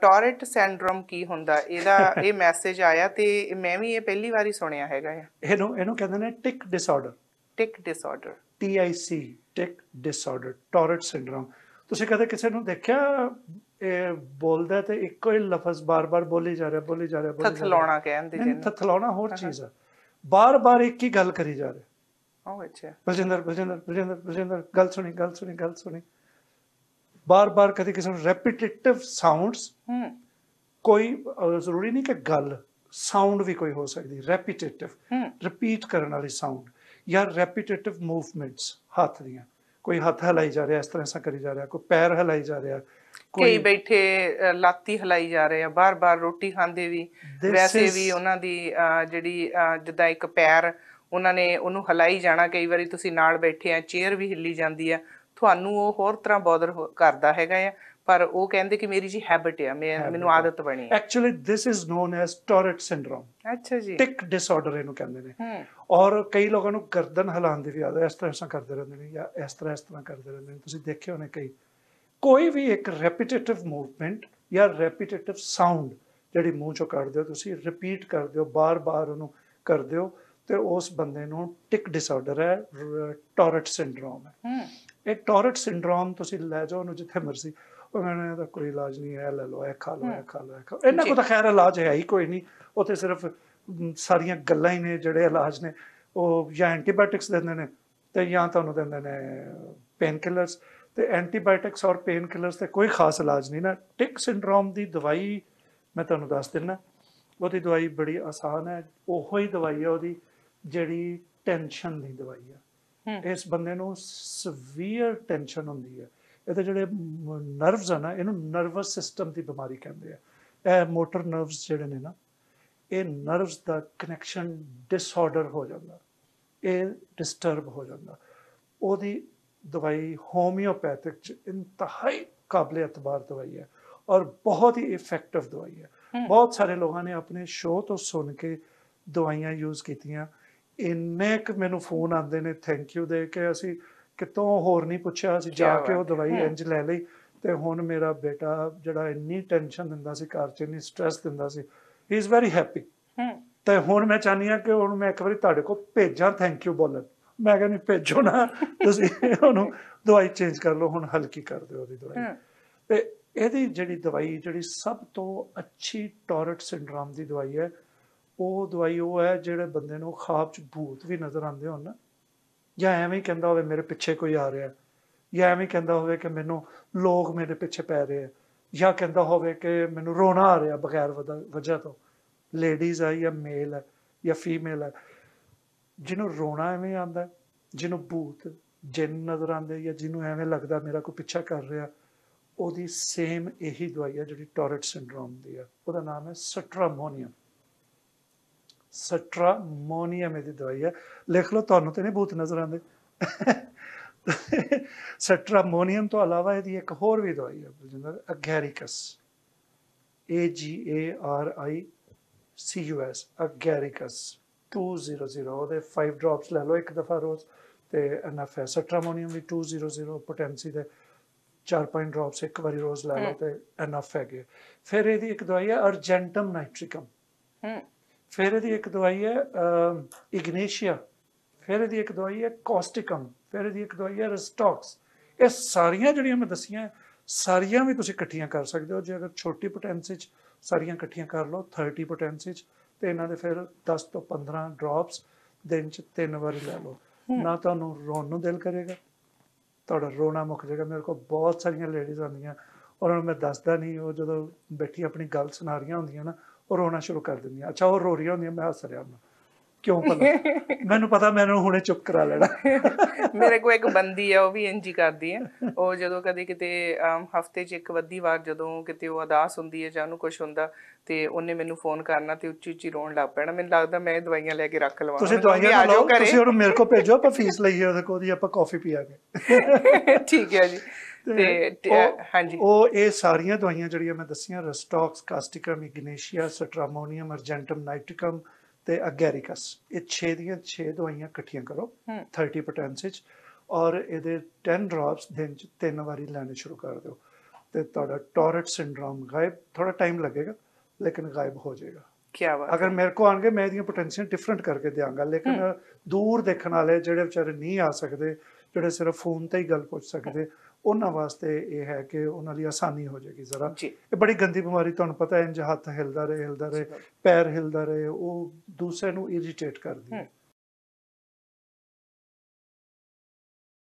ਟੌਰੇਟ syndrome ਕੀ ਹੁੰਦਾ ਇਹਦਾ ਇਹ ਮੈਸੇਜ ਆਇਆ ਤੇ ਮੈਂ ਵੀ ਇਹ ਪਹਿਲੀ ਵਾਰੀ ਸੁਣਿਆ ਹੈਗਾ ਇਹ ਇਹਨੂੰ ਇਹਨੂੰ ਕਹਿੰਦੇ ਨੇ tic disorder tic disorder T I C tic disorder Tourette syndrome ਤੁਸੀਂ ਕਦੇ ਕਿਸੇ ਨੂੰ ਦੇਖਿਆ ਇਹ ਬੋਲਦਾ ਤੇ ਇੱਕੋ ਹੀ ਲਫ਼ਜ਼ ਬਾਰ-ਬਾਰ ਬੋਲੀ ਜਾ ਰਿਹਾ ਬੋਲੀ ਜਾ ਰਿਹਾ ਥਥਲਾਉਣਾ ਕਹਿੰਦੇ ਜਿਹਨੂੰ ਥਥਲਾਉਣਾ ਹੋਰ ਚੀਜ਼ ਆ ਬਾਰ-ਬਾਰ ਇੱਕ ਹੀ ਗੱਲ ਕਰੀ ਜਾ ਰਿਹਾ ਉਹ ਅੱਛਾ ਬਲਜਿੰਦਰ ਬਲਜਿੰਦਰ ਬਲਜਿੰਦਰ ਬਲਜਿੰਦਰ ਗੱਲ ਸੁਣੀ ਗੱਲ ਸੁਣੀ ਗੱਲ ਸੁਣੀ ਬਾਰ-ਬਾਰ ਕਦੇ ਕਿਸੇ ਨੂੰ ਰੈਪੀਟੇਟਿਵ ਸਾਊਂਡਸ ਕੋਈ ਜ਼ਰੂਰੀ ਨਹੀਂ ਕਿ ਗੱਲ ਸਾਊਂਡ ਵੀ ਕੋਈ ਹੋ ਸਕਦੀ ਰੈਪੀਟੇਟਿਵ ਰਿਪੀਟ ਕਰਨ ਵਾਲੀ ਸਾਊਂਡ ਜਾਂ ਰੈਪੀਟੇਟਿਵ ਮੂਵਮੈਂਟਸ ਹੱਥ ਦੀਆਂ ਕੋਈ ਹੱਥ ਹਲਾਈ ਜਾ ਰਿਹਾ ਇਸ ਤਰ੍ਹਾਂ ਸਾ ਕਰੀ ਜਾ ਰਿਹਾ ਕੋਈ ਪੈਰ ਹਲਾਈ ਜਾ ਰਿਹਾ ਕੋਈ ਬੈਠੇ ਲਾਤੀ ਹਲਾਈ ਜਾ ਰਹੇ ਆ ਬਾਰ-ਬਾਰ ਰੋਟੀ ਖਾਂਦੇ ਵੀ ਵੈਸੇ ਵੀ ਉਹਨਾਂ ਦੀ ਜਿਹੜੀ ਜਿੱਦਾਂ ਇੱਕ ਪੈਰ ਉਹਨਾਂ ਨੇ ਉਹਨੂੰ ਹਲਾਈ ਜਾਣਾ ਕਈ ਵਾਰੀ ਤੁਸੀਂ ਨਾਲ ਬੈਠੇ ਆ ਚੇਅਰ ਵੀ ਹਿੱਲੀ ਜਾਂਦੀ ਆ ਤੁਹਾਨੂੰ ਉਹ ਹੋਰ ਤਰ੍ਹਾਂ ਬਾਦਰ ਕਰਦਾ ਹੈਗਾ ਆ ਪਰ ਉਹ ਕਹਿੰਦੇ ਕਿ ਮੇਰੀ ਜੀ ਹੈਬਿਟ ਆ ਮੈਨੂੰ ਆਦਤ ਬਣੀ ਹੈ actually this is known as Tourette syndrome ਅੱਛਾ ਜੀ ਟਿਕ ਡਿਸਆਰਡਰ ਇਹਨੂੰ ਕਹਿੰਦੇ ਨੇ ਔਰ ਕਈ ਲੋਕਾਂ ਨੂੰ ਗਰਦਨ ਹਿਲਾਉਂਦੇ ਦੀ ਵੀ ਆਦਤ ਇਸ ਤਰ੍ਹਾਂ ਕਰਦੇ ਰਹਿੰਦੇ ਨੇ ਜਾਂ ਇਸ ਤਰ੍ਹਾਂ ਇਸ ਤਰ੍ਹਾਂ ਕਰਦੇ ਰਹਿੰਦੇ ਨੇ ਤੁਸੀਂ ਦੇਖਿਓ ਨੇ ਕਈ ਕੋਈ ਵੀ ਇੱਕ ਰੈਪੀਟੇਟਿਵ ਮੂਵਮੈਂਟ ਜਾਂ ਰੈਪੀਟੇਟਿਵ ਸਾਊਂਡ ਜਿਹੜੀ ਮੂੰਹ ਚੋਂ ਕੱਢਦੇ ਹੋ ਤੁਸੀਂ ਰਿਪੀਟ ਕਰਦੇ ਹੋ ਬਾਰ-ਬਾਰ ਉਹਨੂੰ ਕਰਦੇ ਹੋ ਤੇ ਉਸ ਬੰਦੇ ਨੂੰ ਟਿਕ ਡਿਸਆਰਡਰ ਹੈ ਟੋਰਟ ਸਿੰਡਰੋਮ ਹੈ ਇਹ ਟੌਰਟ ਸਿੰਡਰੋਮ ਤੁਸੀਂ ਲੈ ਜਾਓ ਉਹਨੂੰ ਜਿੱਥੇ ਮਰਜ਼ੀ ਉਹ ਕਹਿੰਦੇ ਇਹਦਾ ਕੋਈ ਇਲਾਜ ਨਹੀਂ ਹੈ ਲੈ ਲਓ ਇਹ ਖਾ ਲਓ ਇਹ ਖਾ ਲਓ ਇਹ ਖਾ ਇਹਨਾਂ ਕੋ ਤਾਂ ਖੈਰ ਇਲਾਜ ਹੈ ਹੀ ਕੋਈ ਨਹੀਂ ਉੱਥੇ ਸਿਰਫ ਸਾਰੀਆਂ ਗੱਲਾਂ ਹੀ ਨੇ ਜਿਹੜੇ ਇਲਾਜ ਨੇ ਉਹ ਜਾਂ ਐਂਟੀਬਾਇਓਟਿਕਸ ਦਿੰਦੇ ਨੇ ਤੇ ਜਾਂ ਤੁਹਾਨੂੰ ਦਿੰਦੇ ਨੇ ਪੇਨ ਕਿਲਰਸ ਤੇ ਐਂਟੀਬਾਇਓਟਿਕਸ ਔਰ ਪੇਨ ਕਿਲਰਸ ਤੇ ਕੋਈ ਖਾਸ ਇਲਾਜ ਨਹੀਂ ਨਾ ਟਿਕ ਸਿੰਡਰੋਮ ਦੀ ਦਵਾਈ ਮੈਂ ਤੁਹਾਨੂੰ ਦੱਸ ਦਿੰਨਾ ਉਹਦੀ ਦਵਾਈ ਬੜੀ ਆਸਾਨ ਹੈ ਉਹੋ ਹੀ ਦਵਾਈ ਹੈ ਉਹਦੀ ਜਿਹੜੀ ਟੈਨਸ਼ਨ ਦੀ ਦਵਾਈ ਹੈ ਇਸ ਬੰਦੇ ਨੂੰ ਸਵੀਅਰ ਟੈਨਸ਼ਨ ਹੁੰਦੀ ਹੈ ਇਹਦੇ ਜਿਹੜੇ ਨਰਵਸ ਆ ਨਾ ਇਹਨੂੰ ਨਰਵਸ ਸਿਸਟਮ ਦੀ ਬਿਮਾਰੀ ਕਹਿੰਦੇ ਆ ਇਹ ਮੋਟਰ ਨਰਵਸ ਜਿਹੜੇ ਨੇ ਨਾ ਇਹ ਨਰਵਸ ਦਾ ਕਨੈਕਸ਼ਨ ਡਿਸਆਰਡਰ ਹੋ ਜਾਂਦਾ ਇਹ ਡਿਸਟਰਬ ਹੋ ਜਾਂਦਾ ਉਹਦੀ ਦਵਾਈ ਹੋਮਿਓਪੈਥਿਕ ਚ ਇੰਤਹਾਈ ਕਾਬਲੇ ਇਤਬਾਰ ਦਵਾਈ ਹੈ ਔਰ ਬਹੁਤ ਹੀ ਇਫੈਕਟਿਵ ਦਵਾਈ ਹੈ ਬਹੁਤ ਸਾਰੇ ਲੋਕਾਂ ਨੇ ਆਪਣੇ ਸ਼ੋਅ ਤੋਂ ਸੁਣ ਕੇ ਦਵਾਈਆਂ ਯੂਜ਼ ਕੀਤੀਆਂ ਇੰਨੇ ਕਿ ਮੈਨੂੰ ਫੋਨ ਆਉਂਦੇ ਨੇ ਥੈਂਕ ਯੂ ਦੇ ਕੇ ਅਸੀਂ ਕਿਤੋਂ ਹੋਰ ਨਹੀਂ ਪੁੱਛਿਆ ਅਸੀਂ ਜਾ ਕੇ ਉਹ ਦਵਾਈ ਇੰਜ ਲੈ ਲਈ ਤੇ ਹੁਣ ਮੇਰਾ ਬੇਟਾ ਜਿਹੜਾ ਇੰਨੀ ਟੈਨਸ਼ਨ ਦਿੰਦਾ ਸੀ ਘਰ 'ਚ ਇੰਨੀ ਸਟ੍ਰੈਸ ਦਿੰਦਾ ਸੀ ਹੀ ਇਜ਼ ਵੈਰੀ ਹੈਪੀ ਤੇ ਹੁਣ ਮੈਂ ਚਾਹਨੀ ਆ ਕਿ ਹੁਣ ਮੈਂ ਇੱਕ ਵਾਰੀ ਤੁਹਾਡੇ ਕੋਲ ਭੇਜਾਂ ਥੈਂਕ ਯੂ ਬੋਲਣ ਮੈਂ ਕਹਿੰਦੀ ਭੇਜੋ ਨਾ ਤੁਸੀਂ ਉਹਨੂੰ ਦਵਾਈ ਚੇਂਜ ਕਰ ਲਓ ਹੁਣ ਹਲਕੀ ਕਰ ਦਿਓ ਉਹਦੀ ਦਵਾਈ ਤੇ ਇਹਦੀ ਜਿਹੜੀ ਦਵਾਈ ਜਿਹੜੀ ਸਭ ਤੋਂ ਅੱਛੀ ਟੌਰਟ ਸਿੰਡਰੋਮ ਦੀ ਦਵਾਈ ਹੈ ਉਹ ਦਵਾਈ ਉਹ ਹੈ ਜਿਹੜੇ ਬੰਦੇ ਨੂੰ ਖਾਬ 'ਚ ਭੂਤ ਵੀ ਨਜ਼ਰ ਆਉਂਦੇ ਹੋਣ ਨਾ ਜਾਂ ਐਵੇਂ ਹੀ ਕਹਿੰਦਾ ਹੋਵੇ ਮੇਰੇ ਪਿੱਛੇ ਕੋਈ ਆ ਰਿਹਾ ਜਾਂ ਐਵੇਂ ਕਹਿੰਦਾ ਹੋਵੇ ਕਿ ਮੈਨੂੰ ਲੋਕ ਮੇਰੇ ਪਿੱਛੇ ਪੈ ਰਹੇ ਆ ਜਾਂ ਕਹਿੰਦਾ ਹੋਵੇ ਕਿ ਮੈਨੂੰ ਰੋਣਾ ਆ ਰਿਹਾ ਬਗੈਰ ਵਜ੍ਹਾ ਤੋਂ ਲੇਡੀਜ਼ ਆ ਜਾਂ ਮੇਲ ਆ ਜਾਂ ਫੀਮੇਲ ਆ ਜਿਹਨੂੰ ਰੋਣਾ ਐਵੇਂ ਆਉਂਦਾ ਜਿਹਨੂੰ ਭੂਤ ਜਿੰਨ ਨਜ਼ਰ ਆਉਂਦੇ ਜਾਂ ਜਿਹਨੂੰ ਐਵੇਂ ਲੱਗਦਾ ਮੇਰਾ ਕੋਈ ਪਿੱਛਾ ਕਰ ਰਿਹਾ ਉਹਦੀ ਸੇਮ ਇਹੀ ਦਵਾਈ ਹੈ ਜਿਹੜੀ ਟੋਰਟ ਸਿੰਡਰੋਮ ਦੀ ਹੈ ਉਹਦਾ ਨਾਮ ਹੈ ਸਟਰਾਮੋਨੀਅਮ ਸਟਰਾਮੋਨੀਅਮ ਇਹਦੀ ਦਵਾਈ ਹੈ ਲਿਖ ਲਓ ਤੁਹਾਨੂੰ ਤੇ ਨਹੀਂ ਬਹੁਤ ਨਜ਼ਰ ਆਉਂਦੇ ਸਟਰਾਮੋਨੀਅਮ ਤੋਂ ਇਲਾਵਾ ਇਹਦੀ ਇੱਕ ਹੋਰ ਵੀ ਦਵਾਈ ਹੈ ਜਿਹਦਾ ਅਗੈਰਿਕਸ A G A R I C U S ਅਗੈਰਿਕਸ 200 ਦੇ 5 ਡ੍ਰੌਪਸ ਲੈ ਲਓ ਇੱਕ ਦਫਾ ਰੋਜ਼ ਤੇ ਐਨਐਫ ਹੈ ਸਟਰਾਮੋਨੀਅਮ ਵੀ 200 ਪੋਟੈਂਸੀ ਦੇ 4 ਪੁਆਇੰਟ ਡ੍ਰੌਪਸ ਇੱਕ ਵਾਰੀ ਰੋਜ਼ ਲੈ ਲਓ ਤੇ ਐਨਐਫ ਹੈਗੇ ਫਿਰ ਇਹਦੀ ਇੱਕ ਦਵਾਈ ਹੈ ਅਰਜੈਂਟਮ ਨਾਈਟ੍ਰਿਕਮ ਹੂੰ ਫਿਰ ਇਹਦੀ ਇੱਕ ਦਵਾਈ ਹੈ ਇਗਨੇਸ਼ੀਆ ਫਿਰ ਇਹਦੀ ਇੱਕ ਦਵਾਈ ਹੈ ਕੋਸਟਿਕਮ ਫਿਰ ਇਹਦੀ ਇੱਕ ਦਵਾਈ ਹੈ ਰਸਟੌਕਸ ਇਹ ਸਾਰੀਆਂ ਜਿਹੜੀਆਂ ਮੈਂ ਦਸੀਆਂ ਸਾਰੀਆਂ ਵੀ ਤੁਸੀਂ ਇਕੱਠੀਆਂ ਕਰ ਸਕਦੇ ਹੋ ਜੇ ਅਗਰ ਛੋਟੀ ਪੋਟੈਂਸੀ ਚ ਸਾਰੀਆਂ ਇਕੱਠੀਆਂ ਕਰ ਲਓ 30 ਪੋਟੈਂਸੀ ਚ ਤੇ ਇਹਨਾਂ ਦੇ ਫਿਰ 10 ਤੋਂ 15 ਡ੍ਰੌਪਸ ਦਿਨ ਚ ਤਿੰਨ ਵਾਰ ਲੈ ਲਓ ਨਾ ਤੁਹਾਨੂੰ ਰੋਣ ਨੂੰ ਦਿਲ ਕਰੇਗਾ ਤੁਹਾਡਾ ਰੋਣਾ ਮੁੱਕ ਜਾਏਗਾ ਮੇਰੇ ਕੋਲ ਬਹੁਤ ਸਾਰੀਆਂ ਲੇਡੀਜ਼ ਆਉਂਦੀਆਂ ਉਹਨਾਂ ਨੂੰ ਮੈਂ ਦੱਸਦਾ ਨਹੀਂ ਉਹ ਜਦੋਂ ਬੈਠੀ ਆਪਣੀ ਗੱਲ ਸੁਣਾ ਰਹੀਆਂ ਹੁੰਦੀਆਂ ਨਾ ਉਹ ਰੋਣਾ ਸ਼ੁਰੂ ਕਰ ਦਿੰਦੀ ਆ ਅੱਛਾ ਉਹ ਰੋ ਰਹੀ ਹੁੰਦੀ ਆ ਮੈਂ ਹੱਸ ਰਿਹਾ ਹਾਂ ਕਿਉਂ ਪਤਾ ਮੈਨੂੰ ਪਤਾ ਮੈਨੂੰ ਹੁਣੇ ਚੁੱਪ ਕਰਾ ਲੈਣਾ ਮੇਰੇ ਕੋਲ ਇੱਕ ਬੰਦੀ ਹੈ ਉਹ ਵੀ ਇੰਜੀ ਕਰਦੀ ਹੈ ਉਹ ਜਦੋਂ ਕਦੇ ਕਿਤੇ ਹਫਤੇ 'ਚ ਇੱਕ ਵੱਧੀ ਵਾਰ ਜਦੋਂ ਕਿਤੇ ਉਹ ਅਦਾਸ ਹੁੰਦੀ ਹੈ ਜਾਂ ਉਹਨੂੰ ਕੁਝ ਹੁੰਦਾ ਤੇ ਉਹਨੇ ਮੈਨੂੰ ਫੋਨ ਕਰਨਾ ਤੇ ਉੱਚੀ ਉੱਚੀ ਰੋਣ ਲੱਗ ਪੈਣਾ ਮੈਨੂੰ ਲੱਗਦਾ ਮੈਂ ਦਵਾਈਆਂ ਲੈ ਕੇ ਰੱਖ ਲਵਾਂ ਤੁਸੀਂ ਦਵਾਈਆਂ ਲਓ ਤੁਸੀਂ ਉਹਨੂੰ ਮੇਰੇ ਕੋਲ ਭੇਜੋ ਆਪਾਂ ਫੀਸ ਲਈਏ ਉਹਦੇ ਕੋਲ ਦੀ ਆਪਾਂ ਕਾਫੀ ਪੀਆਂਗੇ ਠੀਕ ਹੈ ਜੀ ਤੇ ਹਾਂਜੀ ਉਹ ਇਹ ਸਾਰੀਆਂ ਦਵਾਈਆਂ ਜਿਹੜੀਆਂ ਮੈਂ ਦੱਸੀਆਂ ਰਸਟੌਕਸ ਕਾਸਟਿਕਮ ਇਗਨੇਸ਼ੀਆ ਸਟਰਾਮੋਨੀਅਮ ਅਰਜੈਂਟਮ ਨਾਈਟ੍ਰਿਕਮ ਤੇ ਅਗੈਰਿਕਸ ਇਹ 6 ਦੀਆਂ 6 ਦਵਾਈਆਂ ਇਕੱਠੀਆਂ ਕਰੋ 30 ਪੋਟੈਂਸ ਵਿੱਚ ਔਰ ਇਹਦੇ 10 ਡ੍ਰੌਪਸ ਦਿਨ ਚ ਤਿੰਨ ਵਾਰੀ ਲੈਣੇ ਸ਼ੁਰੂ ਕਰ ਦਿਓ ਤੇ ਤੁਹਾਡਾ ਟੌਰਟ ਸਿੰਡਰੋਮ ਗਾਇਬ ਥੋੜਾ ਟਾਈਮ ਲੱਗੇਗਾ ਲੇਕਿਨ ਗਾਇਬ ਹੋ ਜਾਏਗਾ ਕੀ ਬਾਤ ਅਗਰ ਮੇਰੇ ਕੋ ਆਣਗੇ ਮੈਂ ਇਹਦੀਆਂ ਪੋਟੈਂਸ਼ੀਅਲ ਡਿਫਰੈਂਟ ਕਰਕੇ ਦਿਆਂਗਾ ਲੇਕਿਨ ਦੂਰ ਦੇਖਣ ਵਾਲੇ ਜਿਹੜੇ ਵਿਚਾਰੇ ਨਹੀਂ ਆ ਸਕਦੇ ਜਿਹੜੇ ਸਿਰਫ ਫੋਨ ਤੇ ਹੀ ਗੱਲ ਪੁੱਛ ਸਕਦੇ ਉਹਨਾਂ ਵਾਸਤੇ ਇਹ ਹੈ ਕਿ ਉਹਨਾਂ ਲਈ ਆਸਾਨੀ ਹੋ ਜਾਏਗੀ ਜ਼ਰਾ ਇਹ ਬੜੀ ਗੰਦੀ ਬਿਮਾਰੀ ਤੁਹਾਨੂੰ ਪਤਾ ਹੈ ਇੰਜ ਹੱਥ ਹਿਲਦਾ ਰਹੇ ਹਿਲਦਾ ਰਹੇ ਪੈਰ ਹਿਲਦਾ ਰਹੇ ਉਹ ਦੂਸਰੇ ਨੂੰ ਇਰੀਟੇਟ ਕਰਦੀ ਹੈ